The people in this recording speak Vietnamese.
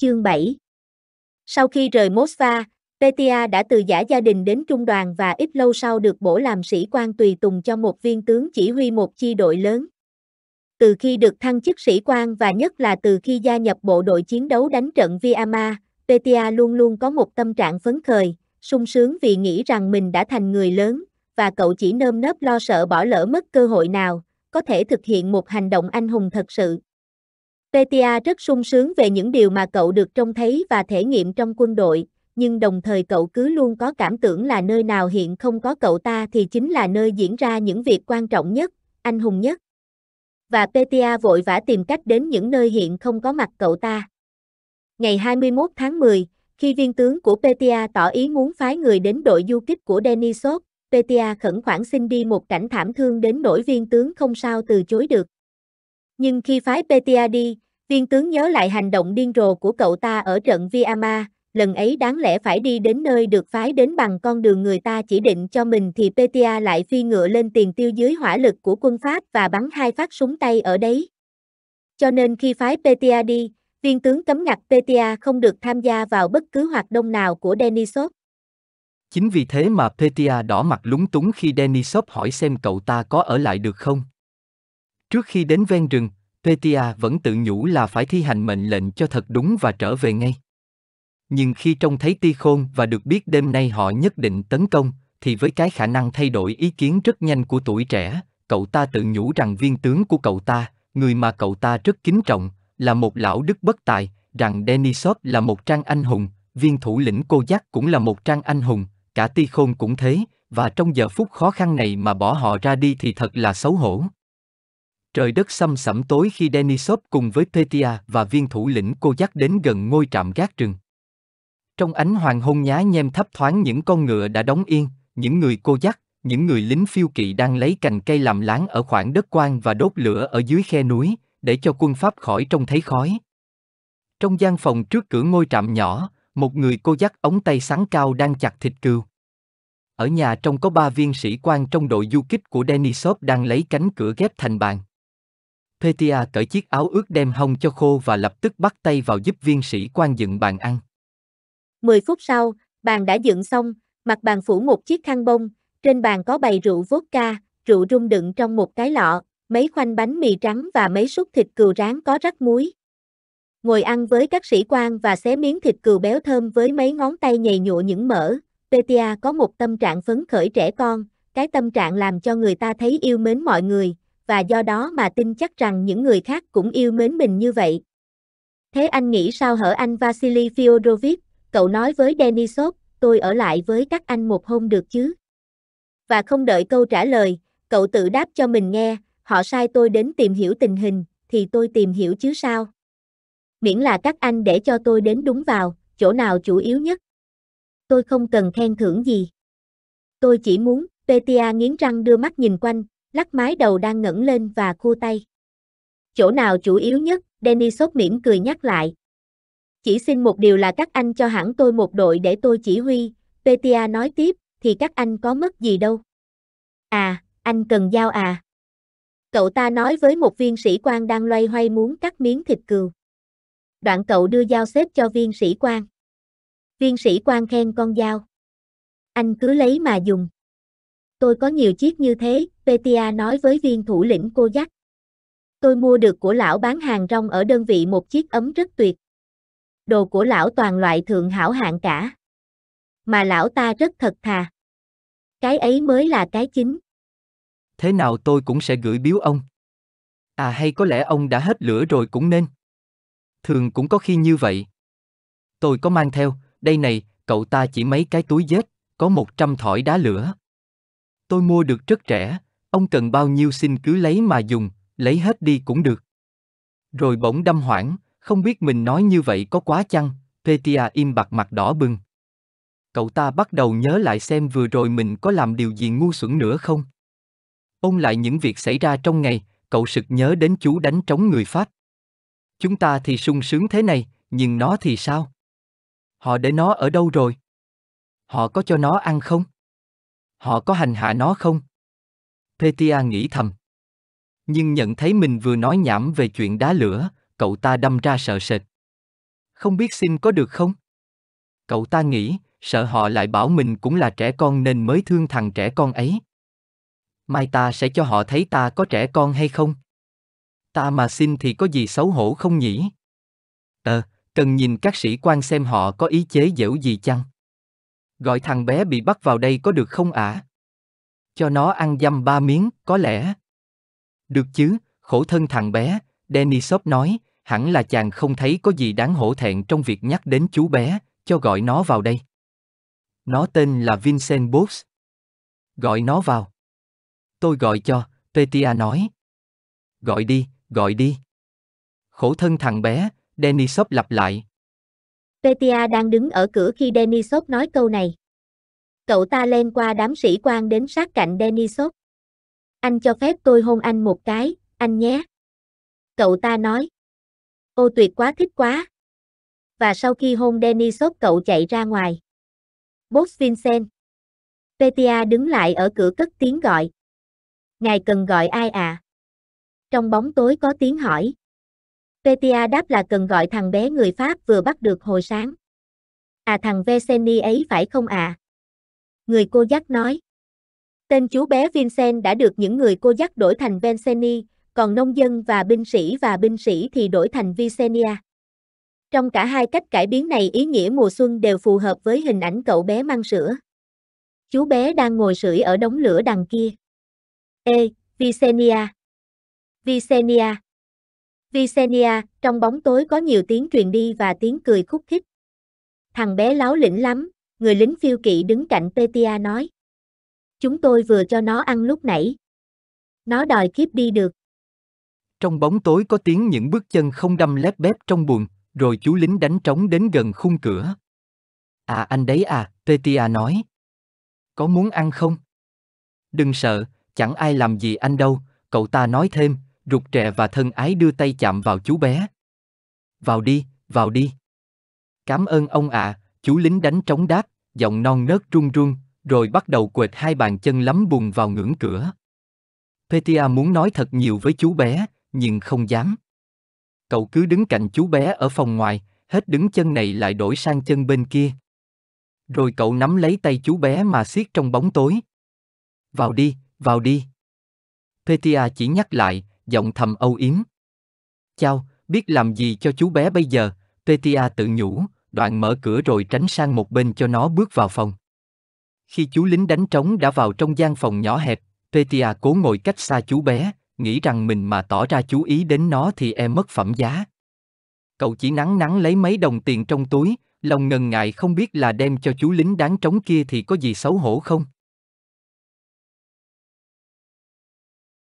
Chương 7 Sau khi rời Mosfa, Petia đã từ giả gia đình đến trung đoàn và ít lâu sau được bổ làm sĩ quan tùy tùng cho một viên tướng chỉ huy một chi đội lớn. Từ khi được thăng chức sĩ quan và nhất là từ khi gia nhập bộ đội chiến đấu đánh trận Viama, Petia luôn luôn có một tâm trạng phấn khởi, sung sướng vì nghĩ rằng mình đã thành người lớn, và cậu chỉ nơm nớp lo sợ bỏ lỡ mất cơ hội nào, có thể thực hiện một hành động anh hùng thật sự. Petia rất sung sướng về những điều mà cậu được trông thấy và thể nghiệm trong quân đội, nhưng đồng thời cậu cứ luôn có cảm tưởng là nơi nào hiện không có cậu ta thì chính là nơi diễn ra những việc quan trọng nhất, anh hùng nhất. Và Petia vội vã tìm cách đến những nơi hiện không có mặt cậu ta. Ngày 21 tháng 10, khi viên tướng của Petia tỏ ý muốn phái người đến đội du kích của Denisov, Petia khẩn khoản xin đi một cảnh thảm thương đến nỗi viên tướng không sao từ chối được. Nhưng khi phái Petia đi, Viên tướng nhớ lại hành động điên rồ của cậu ta ở trận Viama, lần ấy đáng lẽ phải đi đến nơi được phái đến bằng con đường người ta chỉ định cho mình thì Petia lại phi ngựa lên tiền tiêu dưới hỏa lực của quân Pháp và bắn hai phát súng tay ở đấy. Cho nên khi phái Petia đi, viên tướng cấm ngặt Petia không được tham gia vào bất cứ hoạt động nào của Denisov. Chính vì thế mà Petia đỏ mặt lúng túng khi Denisov hỏi xem cậu ta có ở lại được không. Trước khi đến ven rừng, Petia vẫn tự nhủ là phải thi hành mệnh lệnh cho thật đúng và trở về ngay. Nhưng khi trông thấy Ti Khôn và được biết đêm nay họ nhất định tấn công, thì với cái khả năng thay đổi ý kiến rất nhanh của tuổi trẻ, cậu ta tự nhủ rằng viên tướng của cậu ta, người mà cậu ta rất kính trọng, là một lão đức bất tài, rằng Denisov là một trang anh hùng, viên thủ lĩnh cô giác cũng là một trang anh hùng, cả Ti Khôn cũng thế, và trong giờ phút khó khăn này mà bỏ họ ra đi thì thật là xấu hổ. Trời đất xăm sẩm tối khi Denisov cùng với Petia và viên thủ lĩnh cô dắt đến gần ngôi trạm gác rừng. Trong ánh hoàng hôn nhá nhem thấp thoáng những con ngựa đã đóng yên, những người cô dắt, những người lính phiêu kỵ đang lấy cành cây làm láng ở khoảng đất quan và đốt lửa ở dưới khe núi, để cho quân Pháp khỏi trông thấy khói. Trong gian phòng trước cửa ngôi trạm nhỏ, một người cô dắt ống tay sáng cao đang chặt thịt cừu. Ở nhà trong có ba viên sĩ quan trong đội du kích của Denisov đang lấy cánh cửa ghép thành bàn. Petia cởi chiếc áo ướt đem hông cho khô và lập tức bắt tay vào giúp viên sĩ quan dựng bàn ăn. 10 phút sau, bàn đã dựng xong, mặt bàn phủ một chiếc khăn bông, trên bàn có bày rượu vodka, rượu rung đựng trong một cái lọ, mấy khoanh bánh mì trắng và mấy suất thịt cừu rán có rắc muối. Ngồi ăn với các sĩ quan và xé miếng thịt cừu béo thơm với mấy ngón tay nhầy nhụa những mỡ, Petia có một tâm trạng phấn khởi trẻ con, cái tâm trạng làm cho người ta thấy yêu mến mọi người, và do đó mà tin chắc rằng những người khác cũng yêu mến mình như vậy. Thế anh nghĩ sao hở anh Vasily Fyodorovich, cậu nói với Denisov, tôi ở lại với các anh một hôm được chứ? Và không đợi câu trả lời, cậu tự đáp cho mình nghe, họ sai tôi đến tìm hiểu tình hình, thì tôi tìm hiểu chứ sao? Miễn là các anh để cho tôi đến đúng vào, chỗ nào chủ yếu nhất. Tôi không cần khen thưởng gì. Tôi chỉ muốn, Petia nghiến răng đưa mắt nhìn quanh, lắc mái đầu đang ngẩng lên và cua tay. Chỗ nào chủ yếu nhất, Denisov mỉm cười nhắc lại. Chỉ xin một điều là các anh cho hẳn tôi một đội để tôi chỉ huy, Petia nói tiếp, thì các anh có mất gì đâu. À, anh cần dao à. Cậu ta nói với một viên sĩ quan đang loay hoay muốn cắt miếng thịt cừu. Đoạn cậu đưa dao xếp cho viên sĩ quan. Viên sĩ quan khen con dao. Anh cứ lấy mà dùng. Tôi có nhiều chiếc như thế, Petia nói với viên thủ lĩnh cô dắt. Tôi mua được của lão bán hàng rong ở đơn vị một chiếc ấm rất tuyệt. Đồ của lão toàn loại thượng hảo hạng cả. Mà lão ta rất thật thà. Cái ấy mới là cái chính. Thế nào tôi cũng sẽ gửi biếu ông. À hay có lẽ ông đã hết lửa rồi cũng nên. Thường cũng có khi như vậy. Tôi có mang theo, đây này, cậu ta chỉ mấy cái túi dết, có một trăm thỏi đá lửa. Tôi mua được rất rẻ, ông cần bao nhiêu xin cứ lấy mà dùng, lấy hết đi cũng được. Rồi bỗng đâm hoảng, không biết mình nói như vậy có quá chăng, Petia im bặt mặt đỏ bừng. Cậu ta bắt đầu nhớ lại xem vừa rồi mình có làm điều gì ngu xuẩn nữa không. Ôn lại những việc xảy ra trong ngày, cậu sực nhớ đến chú đánh trống người Pháp. Chúng ta thì sung sướng thế này, nhưng nó thì sao? Họ để nó ở đâu rồi? Họ có cho nó ăn không? Họ có hành hạ nó không? Petia nghĩ thầm. Nhưng nhận thấy mình vừa nói nhảm về chuyện đá lửa, cậu ta đâm ra sợ sệt. Không biết xin có được không? Cậu ta nghĩ, sợ họ lại bảo mình cũng là trẻ con nên mới thương thằng trẻ con ấy. Mai ta sẽ cho họ thấy ta có trẻ con hay không? Ta mà xin thì có gì xấu hổ không nhỉ? Ờ, cần nhìn các sĩ quan xem họ có ý chế dễu gì chăng? Gọi thằng bé bị bắt vào đây có được không ạ? À? cho nó ăn dăm ba miếng, có lẽ. Được chứ, khổ thân thằng bé, Denisov nói, hẳn là chàng không thấy có gì đáng hổ thẹn trong việc nhắc đến chú bé, cho gọi nó vào đây. Nó tên là Vincent Boss. Gọi nó vào. Tôi gọi cho, Petia nói. Gọi đi, gọi đi. Khổ thân thằng bé, Denisov lặp lại. Petia đang đứng ở cửa khi Denisov nói câu này. Cậu ta len qua đám sĩ quan đến sát cạnh Denisov. Anh cho phép tôi hôn anh một cái, anh nhé. Cậu ta nói. Ô tuyệt quá thích quá. Và sau khi hôn Denisov cậu chạy ra ngoài. Boss Vincent. Petia đứng lại ở cửa cất tiếng gọi. Ngài cần gọi ai à? Trong bóng tối có tiếng hỏi. Petia đáp là cần gọi thằng bé người Pháp vừa bắt được hồi sáng. À thằng Veseni ấy phải không à? người cô dắt nói. Tên chú bé Vincent đã được những người cô dắt đổi thành Vinceni, còn nông dân và binh sĩ và binh sĩ thì đổi thành Vicenia. Trong cả hai cách cải biến này ý nghĩa mùa xuân đều phù hợp với hình ảnh cậu bé mang sữa. Chú bé đang ngồi sưởi ở đống lửa đằng kia. Ê, Vicenia. Vicenia. Vicenia, trong bóng tối có nhiều tiếng truyền đi và tiếng cười khúc khích. Thằng bé láo lĩnh lắm, người lính phiêu kỵ đứng cạnh Petia nói. Chúng tôi vừa cho nó ăn lúc nãy. Nó đòi kiếp đi được. Trong bóng tối có tiếng những bước chân không đâm lép bép trong buồn, rồi chú lính đánh trống đến gần khung cửa. À anh đấy à, Petia nói. Có muốn ăn không? Đừng sợ, chẳng ai làm gì anh đâu, cậu ta nói thêm, rụt rè và thân ái đưa tay chạm vào chú bé. Vào đi, vào đi. Cảm ơn ông ạ, à, Chú lính đánh trống đáp, giọng non nớt run run, rồi bắt đầu quệt hai bàn chân lắm bùn vào ngưỡng cửa. Petia muốn nói thật nhiều với chú bé, nhưng không dám. Cậu cứ đứng cạnh chú bé ở phòng ngoài, hết đứng chân này lại đổi sang chân bên kia. Rồi cậu nắm lấy tay chú bé mà siết trong bóng tối. Vào đi, vào đi. Petia chỉ nhắc lại, giọng thầm âu yếm. Chao, biết làm gì cho chú bé bây giờ, Petia tự nhủ, đoạn mở cửa rồi tránh sang một bên cho nó bước vào phòng. Khi chú lính đánh trống đã vào trong gian phòng nhỏ hẹp, Petia cố ngồi cách xa chú bé, nghĩ rằng mình mà tỏ ra chú ý đến nó thì e mất phẩm giá. Cậu chỉ nắng nắng lấy mấy đồng tiền trong túi, lòng ngần ngại không biết là đem cho chú lính đáng trống kia thì có gì xấu hổ không.